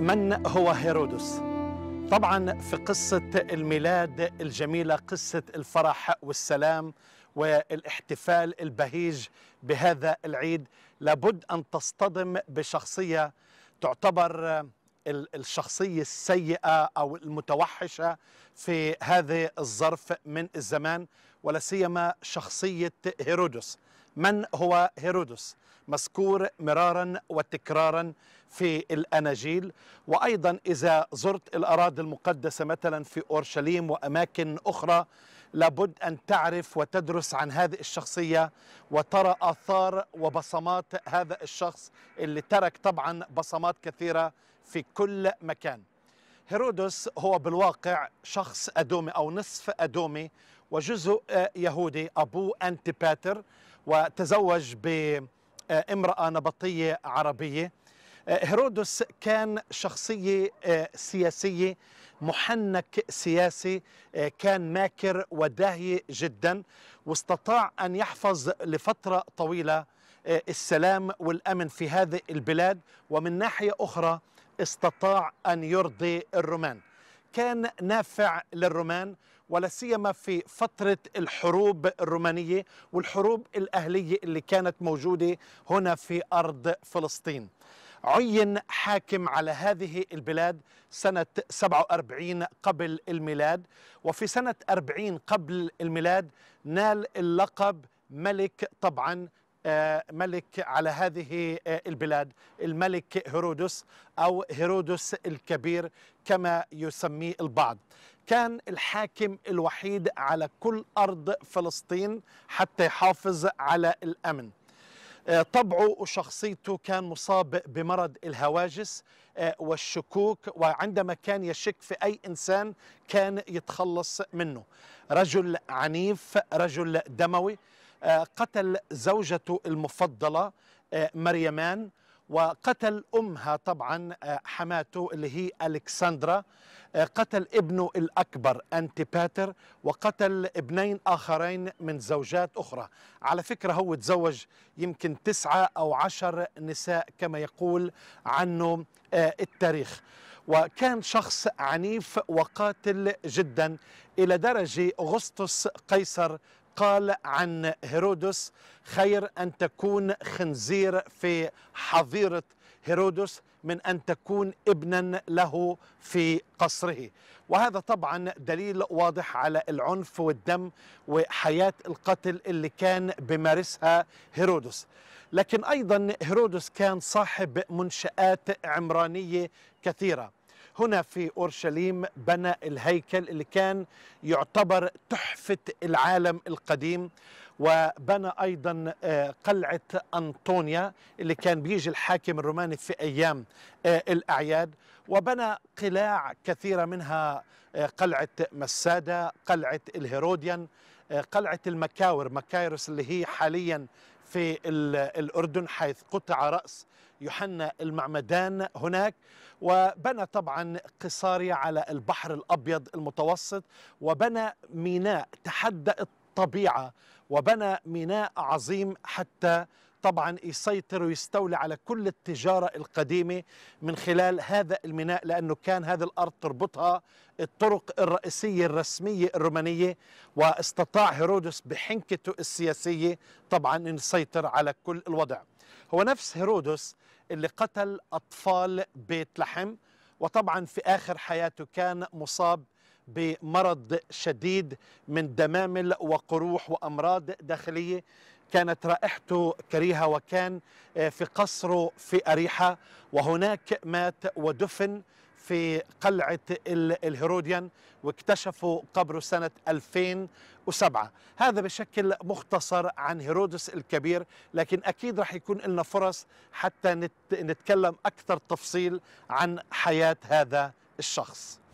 من هو هيرودس؟ طبعا في قصة الميلاد الجميلة قصة الفرح والسلام والاحتفال البهيج بهذا العيد لابد أن تصطدم بشخصية تعتبر الشخصية السيئة أو المتوحشة في هذا الظرف من الزمان ولا سيما شخصية هيرودس من هو هيرودس مذكور مرارا وتكرارا في الأناجيل وأيضا إذا زرت الأراضي المقدسة مثلا في أورشليم وأماكن أخرى لابد أن تعرف وتدرس عن هذه الشخصية وترى آثار وبصمات هذا الشخص اللي ترك طبعا بصمات كثيرة في كل مكان هيرودس هو بالواقع شخص أدومي أو نصف أدومي وجزء يهودي أبوه انتي باتر وتزوج بامرأة نبطية عربية آه، هيرودوس كان شخصية آه، سياسية محنك سياسي آه، كان ماكر وداهي جدا واستطاع أن يحفظ لفترة طويلة السلام والأمن في هذه البلاد ومن ناحية أخرى استطاع أن يرضي الرومان كان نافع للرومان ولا سيما في فترة الحروب الرومانية والحروب الأهلية اللي كانت موجودة هنا في أرض فلسطين عين حاكم على هذه البلاد سنة 47 قبل الميلاد وفي سنة 40 قبل الميلاد نال اللقب ملك طبعا آه، ملك على هذه آه، البلاد الملك هيرودس أو هيرودس الكبير كما يسميه البعض كان الحاكم الوحيد على كل أرض فلسطين حتى يحافظ على الأمن آه، طبعه وشخصيته كان مصاب بمرض الهواجس والشكوك وعندما كان يشك في أي إنسان كان يتخلص منه رجل عنيف رجل دموي آه، قتل زوجته المفضلة آه، مريمان وقتل أمها طبعا آه، حماته اللي هي ألكسندرا قتل ابنه الأكبر أنتيباتر وقتل ابنين آخرين من زوجات أخرى على فكرة هو تزوج يمكن تسعة أو عشر نساء كما يقول عنه التاريخ وكان شخص عنيف وقاتل جدا إلى درجة أغسطس قيصر قال عن هيرودس خير أن تكون خنزير في حظيرة هيرودس من أن تكون ابنا له في قصره وهذا طبعا دليل واضح على العنف والدم وحياة القتل اللي كان بمارسها هيرودس لكن أيضا هيرودس كان صاحب منشآت عمرانية كثيرة هنا في أورشليم بنى الهيكل اللي كان يعتبر تحفة العالم القديم وبنى أيضا آه، قلعة أنطونيا اللي كان بيجي الحاكم الروماني في أيام آه، الأعياد وبنى قلاع كثيرة منها آه، قلعة مسادة قلعة الهيروديان قلعة المكاور مكايروس اللي هي حاليا في الأردن حيث قطع رأس يوحنا المعمدان هناك وبنى طبعا قصاري على البحر الأبيض المتوسط وبنى ميناء تحدى الطبيعة وبنى ميناء عظيم حتى طبعا يسيطر ويستولي على كل التجارة القديمة من خلال هذا الميناء لأنه كان هذه الأرض تربطها الطرق الرئيسية الرسمية الرومانية واستطاع هيرودس بحنكته السياسية طبعا أن يسيطر على كل الوضع هو نفس هيرودس اللي قتل أطفال بيت لحم وطبعا في آخر حياته كان مصاب بمرض شديد من دمامل وقروح وأمراض داخلية كانت رائحته كريهة وكان آه، في قصره في أريحة وهناك مات ودفن في قلعة الهيروديان واكتشفوا قبره سنة 2007 هذا بشكل مختصر عن هيرودس الكبير لكن أكيد رح يكون لنا فرص حتى نتكلم أكثر تفصيل عن حياة هذا الشخص